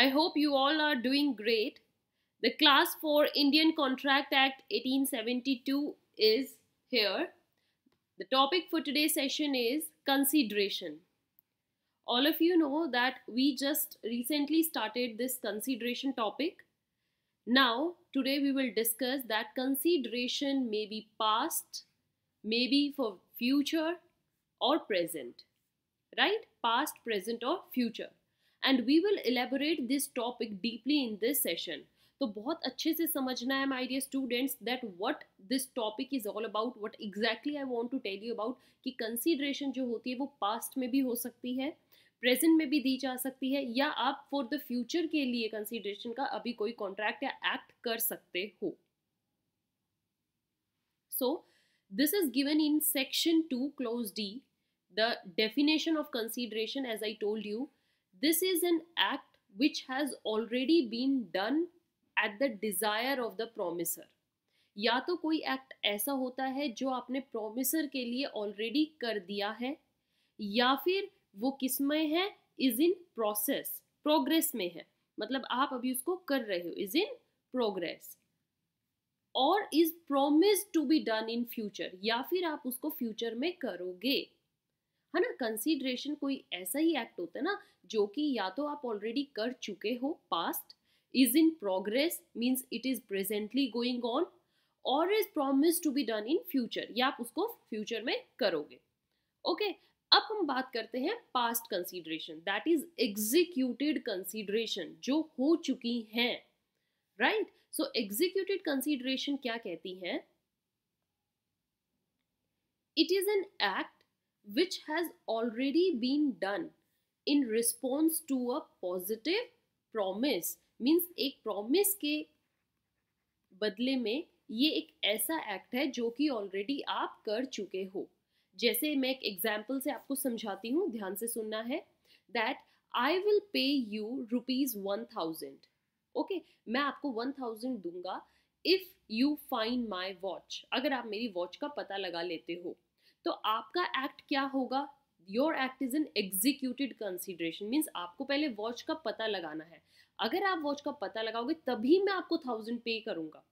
I hope you all are doing great. The Class 4 Indian Contract Act 1872 is here. The topic for today's session is consideration. All of you know that we just recently started this consideration topic. Now, today we will discuss that consideration may be past, may be for future or present, right? Past, present or future. And we will elaborate this topic deeply in this session तो बहुत अच्छे से समझना है my dear students that what this topic is all about what exactly I want to tell you about कि consideration जो होती है वो पास्ट में भी हो सकती है प्रेजेंट में भी दी जा सकती है या आप फॉर द फ्यूचर के लिए कंसीडरेशन का अभी कोई कॉन्ट्रैक्ट या एक्ट कर सकते हो so this is given in section two clause D the definition of consideration as I told you This is an act which has already been done at the desire of the promiser. या तो कोई act ऐसा होता है जो आपने promisor के लिए ऑलरेडी कर दिया है या फिर वो किस में है इज इन प्रोसेस प्रोग्रेस में है मतलब आप अभी उसको कर रहे हो इज इन प्रोग्रेस और is promise to be done in future या फिर आप उसको फ्यूचर में करोगे है ना कंसीडरेशन कोई ऐसा ही एक्ट होता है ना जो कि या तो आप ऑलरेडी कर चुके हो past is in progress means it is presently going on और is promise to be done in future या आप उसको फ्यूचर में करोगे ओके अब हम बात करते हैं past consideration that is executed consideration जो हो चुकी हैं राइट सो एग्जीक्यूटेड कंसीडरेशन क्या कहती है it is an act which has already been done in response to a positive promise means एक promise के बदले में ये एक ऐसा एक्ट है जो कि ऑलरेडी आप कर चुके हो जैसे मैं एक एग्जाम्पल से आपको समझाती हूँ ध्यान से सुनना है that I will pay you rupees one thousand okay मैं आपको वन थाउजेंड दूंगा if you find my watch अगर आप मेरी वॉच का पता लगा लेते हो तो आपका एक्ट क्या होगा your act is an executed consideration means आपको पहले वॉच का पता लगाना है अगर आप वॉच का पता लगाओगे तभी मैं आपको थाउजेंड पे करूँगा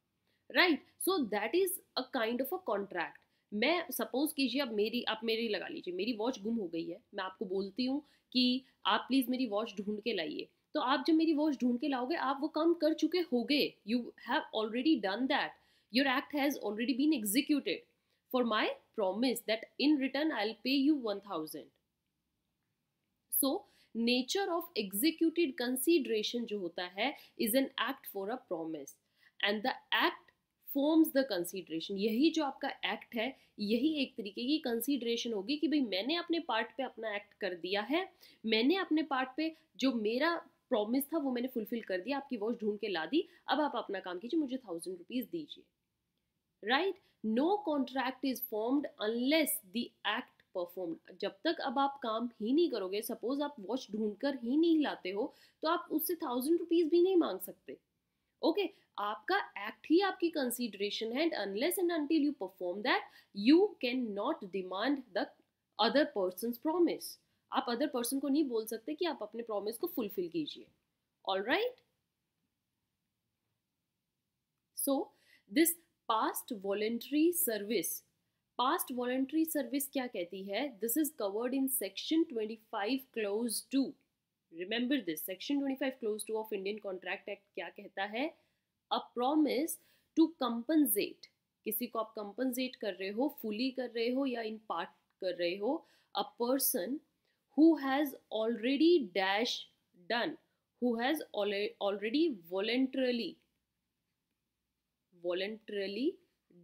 right so that is a kind of a contract मैं सपोज कीजिए अब मेरी आप मेरी लगा लीजिए मेरी वॉच गुम हो गई है मैं आपको बोलती हूँ कि आप प्लीज़ मेरी वॉच ढूंढ के लाइए तो आप जब मेरी वॉच ढूंढ के लाओगे आप वो काम कर चुके होगे you have already done that your act has already been executed for my promise that in return I'll pay you 1000. So, nature of executed consideration जो होता है is an act for a promise and the act forms the consideration यही जो आपका act है यही एक तरीके की कंसिडरेशन होगी कि भाई मैंने अपने पार्ट पे अपना एक्ट कर दिया है मैंने अपने पार्ट पे जो मेरा प्रोमिस था वो मैंने फुलफिल कर दिया आपकी वॉच ढूंढ के ला दी अब आप अपना काम कीजिए मुझे थाउजेंड रुपीज़ दीजिए right no contract is formed unless the act performed जब तक अब आप काम ही नहीं करोगे सपोज आप वॉच ढूंढ कर ही नहीं लाते हो तो आप उससे थाउजेंड रुपीज भी नहीं मांग सकते ओके okay, आपका एक्ट ही आपकी कंसिडरेशन है and unless and until you perform that you can not demand the other person promise आप अदर पर्सन को नहीं बोल सकते कि आप अपने प्रॉमिस को फुलफिल कीजिए all right so this past voluntary service past voluntary service क्या कहती है this is covered in section 25 clause two remember this section 25 clause two of Indian Contract Act क्या कहता है अ प्रॉमिस टू कंपनसेट किसी को आप कंपनसेट कर रहे हो फुली कर रहे हो या इन पार्ट कर रहे हो a person who has already dash done who has already voluntarily voluntarily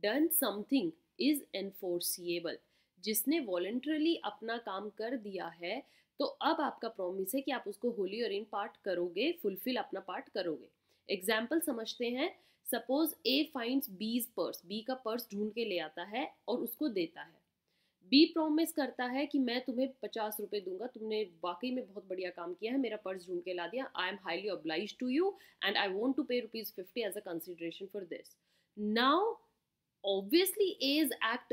done something is enforceable जिसने वॉल्ट्रली अपना काम कर दिया है तो अब आपका प्रॉमिस है कि आप उसको होली और इन पार्ट करोगे फुलफिल अपना पार्ट करोगे एग्जाम्पल समझते हैं suppose A find B's purse B का पर्स ढूंढ के ले आता है और उसको देता है बी प्रॉमिस करता है कि मैं तुम्हें पचास रुपये दूंगा तुमने वाकई में बहुत बढ़िया काम किया है मेरा पर्स ढूंढ के ला दिया I am highly oblige to you and I want to pay rupees fifty as a consideration for this Now, obviously, A's act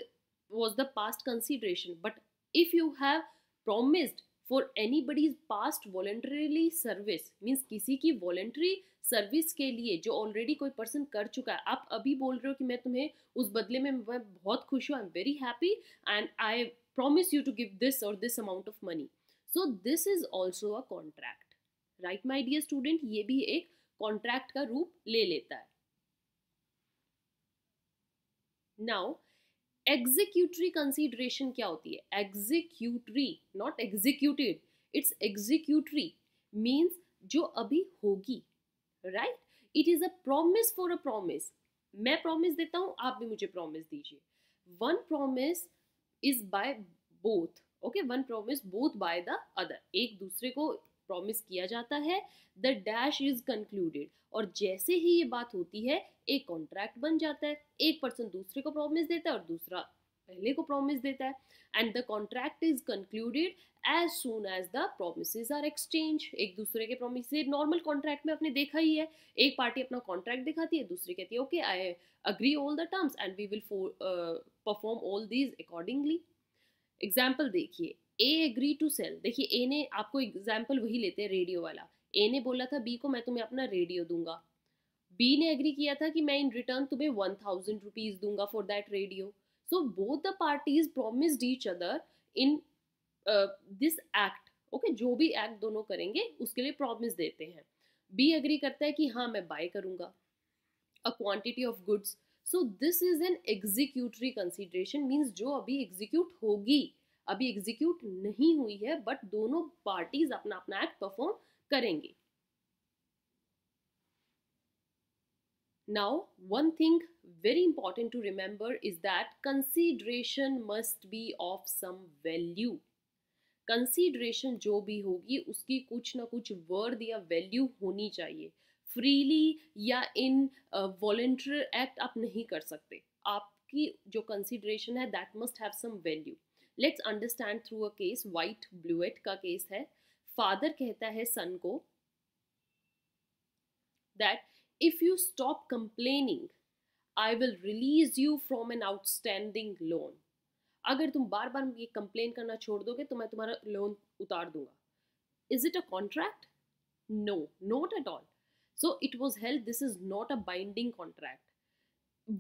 was the past consideration, but if you have promised for anybody's past voluntarily service means किसी की voluntary service के लिए जो already कोई person कर चुका है आप अभी बोल रहे हो कि मैं तुम्हें उस बदले में मैं बहुत खुश हूँ I am very happy and I promise you to give this और this amount of money so this is also a contract right my dear student ये भी एक कॉन्ट्रैक्ट का रूप ले लेता है नाउ एग्जीक्यूटरी कंसिडरेशन क्या होती है executory not executed it's executory means जो अभी होगी right it is a promise for a promise मैं प्रोमिस देता हूँ आप भी मुझे प्रोमिस दीजिए one promise is by both okay one promise both by the other एक दूसरे को प्रॉमिस किया जाता है द डैश इज कंक्लूडेड और जैसे ही ये बात होती है एक कॉन्ट्रैक्ट बन जाता है एक पर्सन दूसरे को प्रॉमिस देता है और दूसरा पहले को प्रॉमिस देता है and the contract is concluded as soon as the promise are exchange एक दूसरे के प्रोमिस नॉर्मल कॉन्ट्रैक्ट में आपने देखा ही है एक पार्टी अपना कॉन्ट्रैक्ट दिखाती है दूसरी कहती है okay I agree all the terms and we will perform all these accordingly example देखिए ए एग्री टू सेल देखिए ए ने आपको एग्जाम्पल वही लेते हैं रेडियो वाला ए ने बोला था बी को मैं तुम्हें अपना रेडियो दूंगा बी ने एग्री किया था कि मैं इन रिटर्न तुम्हें वन थाउजेंड रुपीज दूंगा for that radio so both the parties promised each other in this act okay जो भी एक्ट दोनों करेंगे उसके लिए प्रोमिस देते हैं बी एग्री करता है कि हाँ मैं बाय करूंगा a quantity of goods so this is an executory consideration means जो अभी एग्जीक्यूट होगी अभी एग्जीक्यूट नहीं हुई है बट दोनों पार्टीज अपना अपना एक्ट परफॉर्म करेंगे now one thing very important to remember is that consideration must be of some value consideration जो भी होगी उसकी कुछ ना कुछ वर्ड या वैल्यू होनी चाहिए फ्रीली या इन वॉल्ट्री एक्ट आप नहीं कर सकते आपकी जो कंसीडरेशन है that must have some value let's understand through a case White Bluett का केस है फादर कहता है सन को that if you stop complaining I will release you from an outstanding loan अगर तुम बार बार ये कंप्लेन करना छोड़ दोगे तो मैं तुम्हारा लोन उतार दूंगा is it a contract no not at all so it was held this is not a binding contract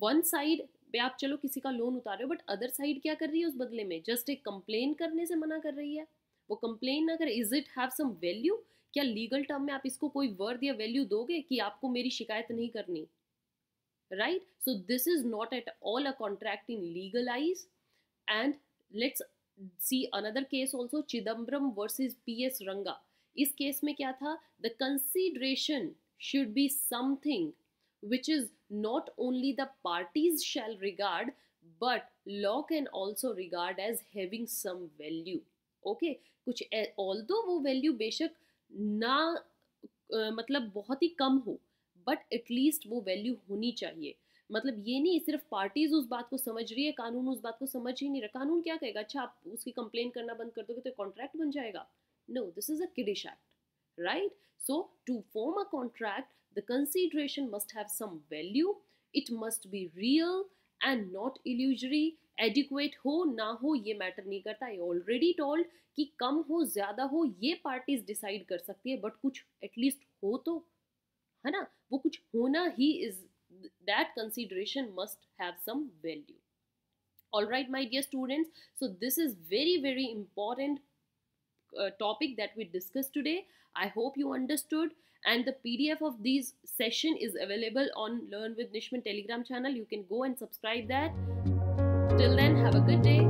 one side पे आप चलो किसी का लोन उतार रहे हो बट अदर साइड क्या कर रही है उस बदले में जस्ट एक कंप्लेन करने से मना कर रही है वो कंप्लेन ना कर is it have some value क्या लीगल टर्म में आप इसको कोई वर्ड या वैल्यू दोगे कि आपको मेरी शिकायत नहीं करनी right so this is not at all a contract in legalese and let's see another case also Chidambaram versus P S Ranga इस केस में क्या था the consideration should be something which is not only the parties shall regard but law can also regard as having some value okay okay? कुछ although वो value बेशक ना uh, मतलब बहुत ही कम हो बट एटलीस्ट वो वैल्यू होनी चाहिए मतलब ये नहीं सिर्फ पार्टीज उस बात को समझ रही है कानून उस बात को समझ ही नहीं रहा कानून क्या कहेगा अच्छा आप उसकी कंप्लेन करना बंद कर दोगे तो कॉन्ट्रैक्ट बन जाएगा no this is a kiddish act right so to form a contract the consideration must have some value it must be real and not illusory adequate ho na ho ye matter nahi i already told ki kam ho zyada ho ye parties decide kar sakti hai but kuch at least ho to hai na wo kuch hona he is that consideration must have some value all right my dear students so this is very very important uh, topic that we discussed today. I hope you understood and the PDF of this session is available on Learn with Nishman Telegram channel. You can go and subscribe that. Till then, have a good day.